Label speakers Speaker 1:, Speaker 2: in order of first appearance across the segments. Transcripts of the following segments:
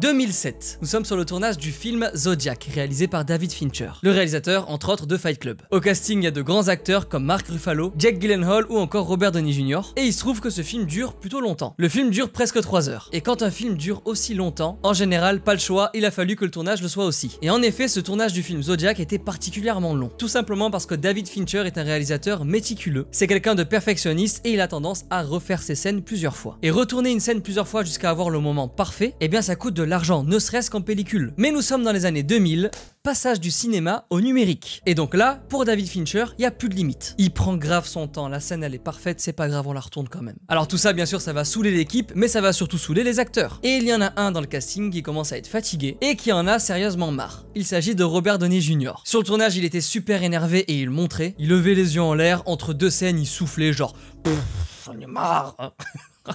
Speaker 1: 2007, nous sommes sur le tournage du film Zodiac, réalisé par David Fincher, le réalisateur entre autres de Fight Club. Au casting, il y a de grands acteurs comme Mark Ruffalo, Jack Gyllenhaal ou encore Robert Downey Jr. Et il se trouve que ce film dure plutôt longtemps. Le film dure presque 3 heures. Et quand un film dure aussi longtemps, en général, pas le choix, il a fallu que le tournage le soit aussi. Et en effet, ce tournage du film Zodiac était particulièrement long. Tout simplement parce que David Fincher est un réalisateur méticuleux. C'est quelqu'un de perfectionniste et il a tendance à refaire ses scènes plusieurs fois. Et retourner une scène plusieurs fois jusqu'à avoir le moment parfait, eh bien ça coûte de l'argent, ne serait-ce qu'en pellicule. Mais nous sommes dans les années 2000, passage du cinéma au numérique. Et donc là, pour David Fincher, il n'y a plus de limite. Il prend grave son temps, la scène elle est parfaite, c'est pas grave, on la retourne quand même. Alors tout ça, bien sûr, ça va saouler l'équipe, mais ça va surtout saouler les acteurs. Et il y en a un dans le casting qui commence à être fatigué et qui en a sérieusement marre. Il s'agit de Robert Downey Jr. Sur le tournage, il était super énervé et il montrait. Il levait les yeux en l'air, entre deux scènes, il soufflait genre j'en ai marre. Hein.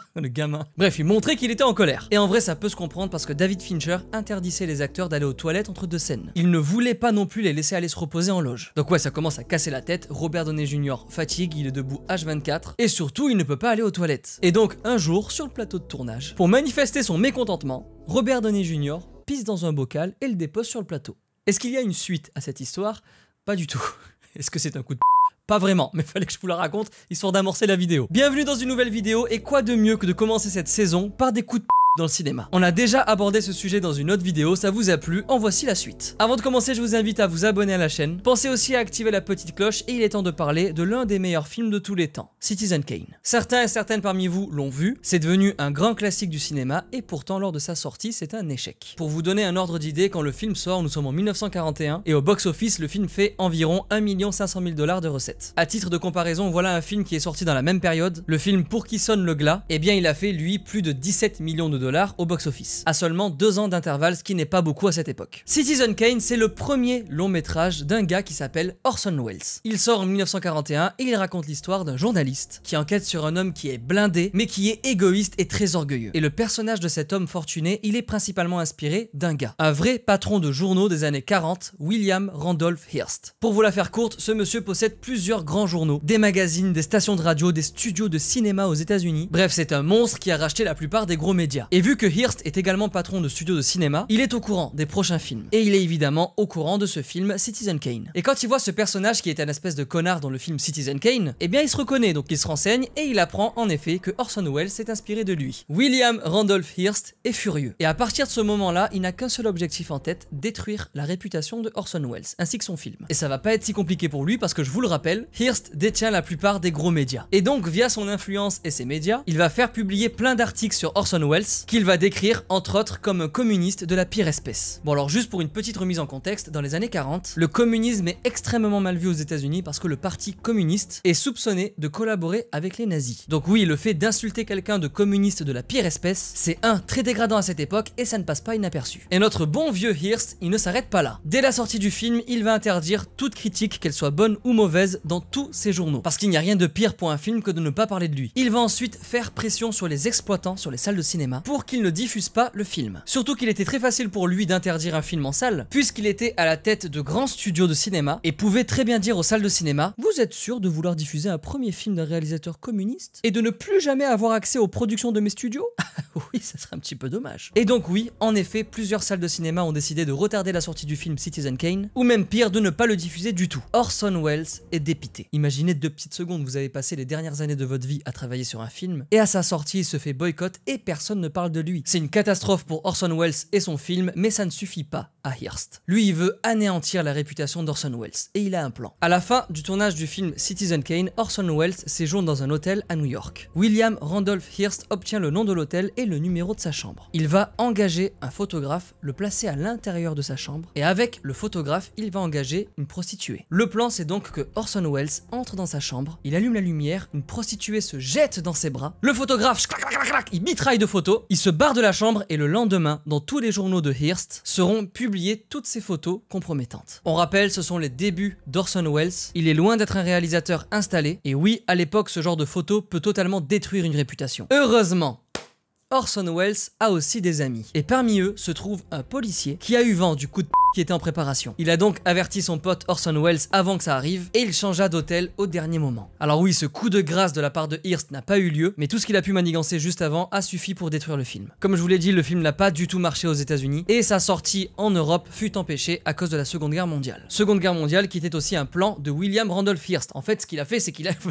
Speaker 1: le gamin. Bref, il montrait qu'il était en colère. Et en vrai, ça peut se comprendre parce que David Fincher interdisait les acteurs d'aller aux toilettes entre deux scènes. Il ne voulait pas non plus les laisser aller se reposer en loge. Donc ouais, ça commence à casser la tête. Robert Downey Jr. fatigue, il est debout H24 et surtout, il ne peut pas aller aux toilettes. Et donc, un jour, sur le plateau de tournage, pour manifester son mécontentement, Robert Downey Jr. pisse dans un bocal et le dépose sur le plateau. Est-ce qu'il y a une suite à cette histoire Pas du tout. Est-ce que c'est un coup de pas vraiment, mais fallait que je vous la raconte, histoire d'amorcer la vidéo. Bienvenue dans une nouvelle vidéo, et quoi de mieux que de commencer cette saison par des coups de dans le cinéma. On a déjà abordé ce sujet dans une autre vidéo, ça vous a plu, en voici la suite. Avant de commencer, je vous invite à vous abonner à la chaîne. Pensez aussi à activer la petite cloche et il est temps de parler de l'un des meilleurs films de tous les temps, Citizen Kane. Certains et certaines parmi vous l'ont vu, c'est devenu un grand classique du cinéma et pourtant lors de sa sortie, c'est un échec. Pour vous donner un ordre d'idée, quand le film sort, nous sommes en 1941 et au box-office, le film fait environ 1 500 000 dollars de recettes. À titre de comparaison, voilà un film qui est sorti dans la même période, le film Pour qui sonne le glas, et eh bien il a fait lui plus de 17 millions de dollars au box-office, à seulement deux ans d'intervalle, ce qui n'est pas beaucoup à cette époque. Citizen Kane, c'est le premier long métrage d'un gars qui s'appelle Orson Welles. Il sort en 1941 et il raconte l'histoire d'un journaliste qui enquête sur un homme qui est blindé, mais qui est égoïste et très orgueilleux. Et le personnage de cet homme fortuné, il est principalement inspiré d'un gars, un vrai patron de journaux des années 40, William Randolph Hearst. Pour vous la faire courte, ce monsieur possède plusieurs grands journaux, des magazines, des stations de radio, des studios de cinéma aux États-Unis. Bref, c'est un monstre qui a racheté la plupart des gros médias. Et vu que Hearst est également patron de studio de cinéma, il est au courant des prochains films. Et il est évidemment au courant de ce film Citizen Kane. Et quand il voit ce personnage qui est un espèce de connard dans le film Citizen Kane, eh bien il se reconnaît, donc il se renseigne et il apprend en effet que Orson Welles s'est inspiré de lui. William Randolph Hearst est furieux. Et à partir de ce moment-là, il n'a qu'un seul objectif en tête, détruire la réputation de Orson Welles, ainsi que son film. Et ça va pas être si compliqué pour lui parce que je vous le rappelle, Hearst détient la plupart des gros médias. Et donc via son influence et ses médias, il va faire publier plein d'articles sur Orson Welles qu'il va décrire entre autres comme communiste de la pire espèce. Bon alors juste pour une petite remise en contexte, dans les années 40, le communisme est extrêmement mal vu aux États-Unis parce que le parti communiste est soupçonné de collaborer avec les nazis. Donc oui, le fait d'insulter quelqu'un de communiste de la pire espèce, c'est un très dégradant à cette époque et ça ne passe pas inaperçu. Et notre bon vieux Hearst, il ne s'arrête pas là. Dès la sortie du film, il va interdire toute critique, qu'elle soit bonne ou mauvaise, dans tous ses journaux. Parce qu'il n'y a rien de pire pour un film que de ne pas parler de lui. Il va ensuite faire pression sur les exploitants, sur les salles de cinéma, pour qu'il ne diffuse pas le film. Surtout qu'il était très facile pour lui d'interdire un film en salle, puisqu'il était à la tête de grands studios de cinéma et pouvait très bien dire aux salles de cinéma Vous êtes sûr de vouloir diffuser un premier film d'un réalisateur communiste et de ne plus jamais avoir accès aux productions de mes studios Oui, ça serait un petit peu dommage. Et donc, oui, en effet, plusieurs salles de cinéma ont décidé de retarder la sortie du film Citizen Kane, ou même pire, de ne pas le diffuser du tout. Orson Welles est dépité. Imaginez deux petites secondes, vous avez passé les dernières années de votre vie à travailler sur un film, et à sa sortie, il se fait boycott et personne ne parle de lui. C'est une catastrophe pour Orson Welles et son film, mais ça ne suffit pas à Hearst. Lui, il veut anéantir la réputation d'Orson Welles, et il a un plan. À la fin du tournage du film Citizen Kane, Orson Welles séjourne dans un hôtel à New York. William Randolph Hearst obtient le nom de l'hôtel et le numéro de sa chambre. Il va engager un photographe, le placer à l'intérieur de sa chambre, et avec le photographe, il va engager une prostituée. Le plan, c'est donc que Orson Welles entre dans sa chambre, il allume la lumière, une prostituée se jette dans ses bras, le photographe, il mitraille de photos, il se barre de la chambre et le lendemain, dans tous les journaux de Hearst, seront publiées toutes ces photos compromettantes. On rappelle, ce sont les débuts d'Orson Welles. Il est loin d'être un réalisateur installé. Et oui, à l'époque, ce genre de photos peut totalement détruire une réputation. Heureusement, Orson Welles a aussi des amis. Et parmi eux se trouve un policier qui a eu vent du coup de p qui était en préparation. Il a donc averti son pote Orson Welles avant que ça arrive et il changea d'hôtel au dernier moment. Alors oui, ce coup de grâce de la part de Hearst n'a pas eu lieu, mais tout ce qu'il a pu manigancer juste avant a suffi pour détruire le film. Comme je vous l'ai dit, le film n'a pas du tout marché aux États-Unis et sa sortie en Europe fut empêchée à cause de la Seconde Guerre mondiale. Seconde Guerre mondiale qui était aussi un plan de William Randolph Hearst. En fait, ce qu'il a fait, c'est qu'il a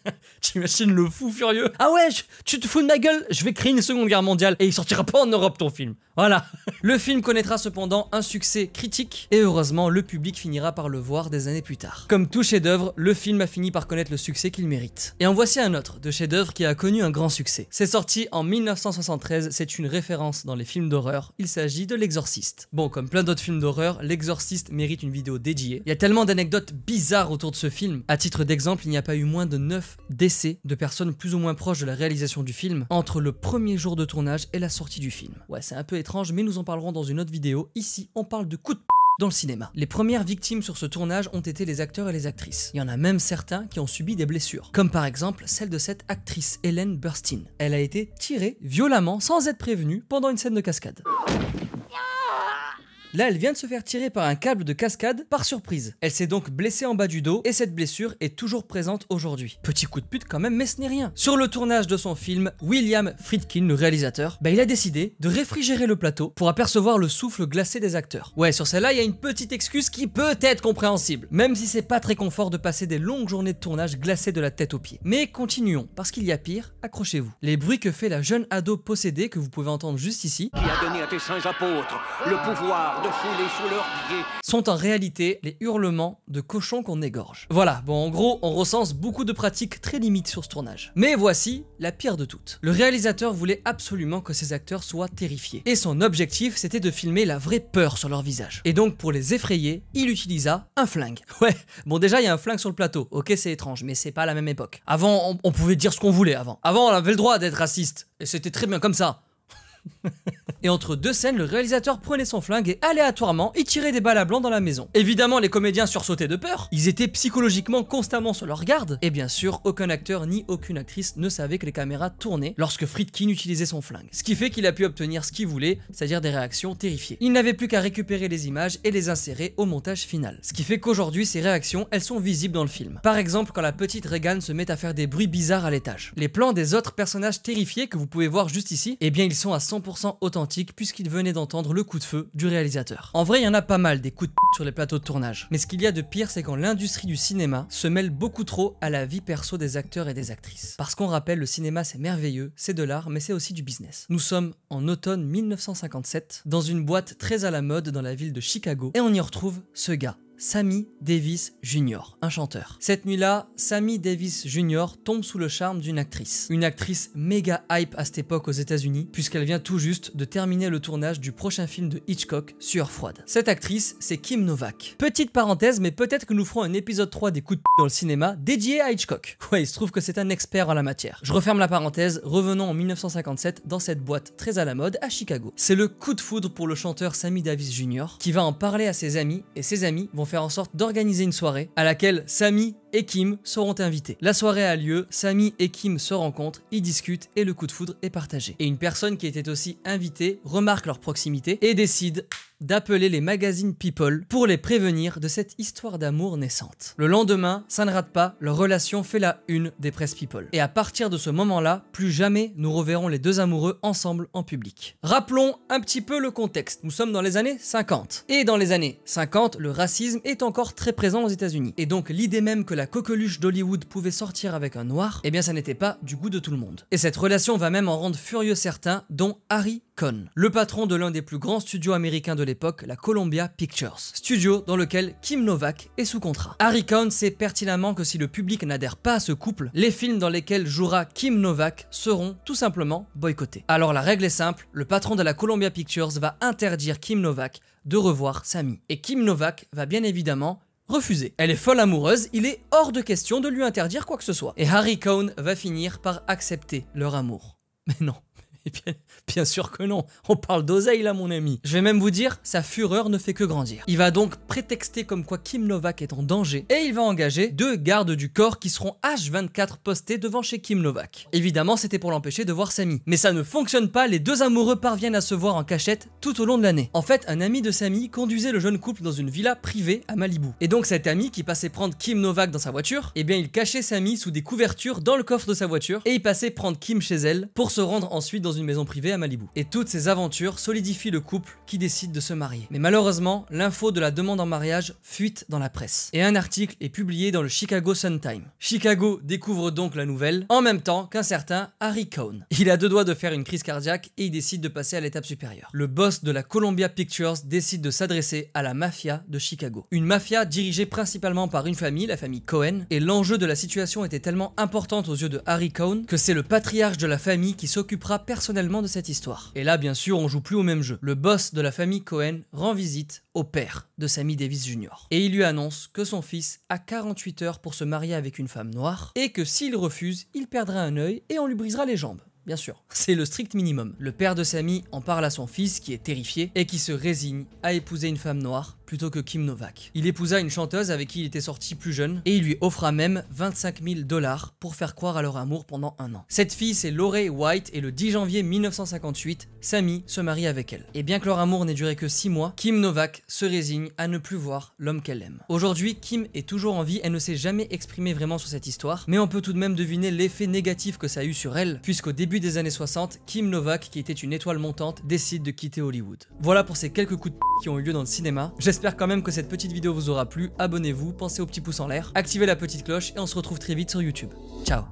Speaker 1: T'imagines le fou furieux Ah ouais, tu te fous de ma gueule Je vais créer une seconde guerre mondiale et il sortira pas en Europe ton film. Voilà. le film connaîtra cependant un succès critique et heureusement le public finira par le voir des années plus tard. Comme tout chef d'oeuvre, le film a fini par connaître le succès qu'il mérite. Et en voici un autre de chef-d'œuvre qui a connu un grand succès. C'est sorti en 1973, c'est une référence dans les films d'horreur. Il s'agit de L'Exorciste. Bon, comme plein d'autres films d'horreur, L'Exorciste mérite une vidéo dédiée. Il y a tellement d'anecdotes bizarres autour de ce film. À titre d'exemple, il n'y a pas eu moins de 9 décès de personnes plus ou moins proches de la réalisation du film entre le premier jour de tournage et la sortie du film. Ouais, c'est un peu étrange, mais nous en parlerons dans une autre vidéo. Ici, on parle de coups de p dans le cinéma. Les premières victimes sur ce tournage ont été les acteurs et les actrices. Il y en a même certains qui ont subi des blessures, comme par exemple celle de cette actrice Hélène Burstin. Elle a été tirée violemment sans être prévenue pendant une scène de cascade. Là, elle vient de se faire tirer par un câble de cascade par surprise. Elle s'est donc blessée en bas du dos et cette blessure est toujours présente aujourd'hui. Petit coup de pute quand même, mais ce n'est rien. Sur le tournage de son film, William Friedkin, le réalisateur, bah, il a décidé de réfrigérer le plateau pour apercevoir le souffle glacé des acteurs. Ouais, sur celle-là, il y a une petite excuse qui peut être compréhensible, même si c'est pas très confort de passer des longues journées de tournage glacées de la tête aux pieds. Mais continuons, parce qu'il y a pire, accrochez-vous. Les bruits que fait la jeune ado possédée que vous pouvez entendre juste ici. Qui a donné à tes saints apôtres le pouvoir de sont en réalité les hurlements de cochons qu'on égorge. Voilà, bon en gros, on recense beaucoup de pratiques très limites sur ce tournage. Mais voici la pire de toutes. Le réalisateur voulait absolument que ses acteurs soient terrifiés. Et son objectif, c'était de filmer la vraie peur sur leur visage. Et donc pour les effrayer, il utilisa un flingue. Ouais, bon déjà il y a un flingue sur le plateau, ok c'est étrange, mais c'est pas la même époque. Avant, on pouvait dire ce qu'on voulait avant. Avant, on avait le droit d'être raciste. Et c'était très bien comme ça. et entre deux scènes, le réalisateur prenait son flingue et aléatoirement, il tirait des balles à blanc dans la maison. Évidemment, les comédiens sursautaient de peur, ils étaient psychologiquement constamment sur leur garde, et bien sûr, aucun acteur ni aucune actrice ne savait que les caméras tournaient lorsque Friedkin utilisait son flingue. Ce qui fait qu'il a pu obtenir ce qu'il voulait, c'est-à-dire des réactions terrifiées. Il n'avait plus qu'à récupérer les images et les insérer au montage final. Ce qui fait qu'aujourd'hui, ces réactions, elles sont visibles dans le film. Par exemple, quand la petite Regan se met à faire des bruits bizarres à l'étage. Les plans des autres personnages terrifiés que vous pouvez voir juste ici, eh bien ils sont à 100 100% authentique puisqu'il venait d'entendre le coup de feu du réalisateur. En vrai, il y en a pas mal des coups de sur les plateaux de tournage. Mais ce qu'il y a de pire, c'est quand l'industrie du cinéma se mêle beaucoup trop à la vie perso des acteurs et des actrices. Parce qu'on rappelle, le cinéma c'est merveilleux, c'est de l'art, mais c'est aussi du business. Nous sommes en automne 1957 dans une boîte très à la mode dans la ville de Chicago et on y retrouve ce gars, Sammy Davis Jr., un chanteur. Cette nuit-là, Sammy Davis Jr. tombe sous le charme d'une actrice. Une actrice méga hype à cette époque aux États-Unis, puisqu'elle vient tout juste de terminer le tournage du prochain film de Hitchcock, Sueur froide. Cette actrice, c'est Kim Novak. Petite parenthèse, mais peut-être que nous ferons un épisode 3 des coups de p dans le cinéma dédié à Hitchcock. Ouais, il se trouve que c'est un expert en la matière. Je referme la parenthèse, revenons en 1957 dans cette boîte très à la mode à Chicago. C'est le coup de foudre pour le chanteur Sammy Davis Jr. qui va en parler à ses amis et ses amis vont faire en sorte d'organiser une soirée à laquelle Samy et Kim seront invités. La soirée a lieu, Sami et Kim se rencontrent, ils discutent et le coup de foudre est partagé. Et une personne qui était aussi invitée remarque leur proximité et décide d'appeler les magazines People pour les prévenir de cette histoire d'amour naissante. Le lendemain, ça ne rate pas, leur relation fait la une des presses People. Et à partir de ce moment-là, plus jamais nous reverrons les deux amoureux ensemble en public. Rappelons un petit peu le contexte. Nous sommes dans les années 50. Et dans les années 50, le racisme est encore très présent aux États-Unis. Et donc l'idée même que la coqueluche d'Hollywood pouvait sortir avec un noir, et eh bien ça n'était pas du goût de tout le monde. Et cette relation va même en rendre furieux certains, dont Harry Cohn, le patron de l'un des plus grands studios américains de l'époque, la Columbia Pictures, studio dans lequel Kim Novak est sous contrat. Harry Cohn sait pertinemment que si le public n'adhère pas à ce couple, les films dans lesquels jouera Kim Novak seront tout simplement boycottés. Alors la règle est simple, le patron de la Columbia Pictures va interdire Kim Novak de revoir Sammy. Et Kim Novak va bien évidemment Refusé. Elle est folle amoureuse, il est hors de question de lui interdire quoi que ce soit. Et Harry Cohn va finir par accepter leur amour. Mais non. Et bien, bien sûr que non, on parle d'oseille là mon ami. Je vais même vous dire, sa fureur ne fait que grandir. Il va donc prétexter comme quoi Kim Novak est en danger et il va engager deux gardes du corps qui seront H24 postés devant chez Kim Novak. Évidemment, c'était pour l'empêcher de voir Samy. Mais ça ne fonctionne pas, les deux amoureux parviennent à se voir en cachette tout au long de l'année. En fait, un ami de Samy conduisait le jeune couple dans une villa privée à Malibu. Et donc cet ami qui passait prendre Kim Novak dans sa voiture, eh bien il cachait Samy sous des couvertures dans le coffre de sa voiture et il passait prendre Kim chez elle pour se rendre ensuite dans une une maison privée à Malibu. Et toutes ces aventures solidifient le couple qui décide de se marier. Mais malheureusement, l'info de la demande en mariage fuite dans la presse. Et un article est publié dans le Chicago Sun-Time. Chicago découvre donc la nouvelle en même temps qu'un certain Harry Cohn. Il a deux doigts de faire une crise cardiaque et il décide de passer à l'étape supérieure. Le boss de la Columbia Pictures décide de s'adresser à la mafia de Chicago. Une mafia dirigée principalement par une famille, la famille Cohen, et l'enjeu de la situation était tellement importante aux yeux de Harry Cohn que c'est le patriarche de la famille qui s'occupera personnellement personnellement de cette histoire. Et là, bien sûr, on joue plus au même jeu. Le boss de la famille Cohen rend visite au père de Sammy Davis Jr. Et il lui annonce que son fils a 48 heures pour se marier avec une femme noire et que s'il refuse, il perdra un œil et on lui brisera les jambes bien sûr. C'est le strict minimum. Le père de Sammy en parle à son fils qui est terrifié et qui se résigne à épouser une femme noire plutôt que Kim Novak. Il épousa une chanteuse avec qui il était sorti plus jeune et il lui offra même 25 000 dollars pour faire croire à leur amour pendant un an. Cette fille, c'est Lorraine White et le 10 janvier 1958, Sammy se marie avec elle. Et bien que leur amour n'ait duré que 6 mois, Kim Novak se résigne à ne plus voir l'homme qu'elle aime. Aujourd'hui, Kim est toujours en vie, elle ne s'est jamais exprimée vraiment sur cette histoire, mais on peut tout de même deviner l'effet négatif que ça a eu sur elle, puisqu'au début des années 60, Kim Novak, qui était une étoile montante, décide de quitter Hollywood. Voilà pour ces quelques coups de qui ont eu lieu dans le cinéma. J'espère quand même que cette petite vidéo vous aura plu, abonnez-vous, pensez au petit pouce en l'air, activez la petite cloche et on se retrouve très vite sur YouTube. Ciao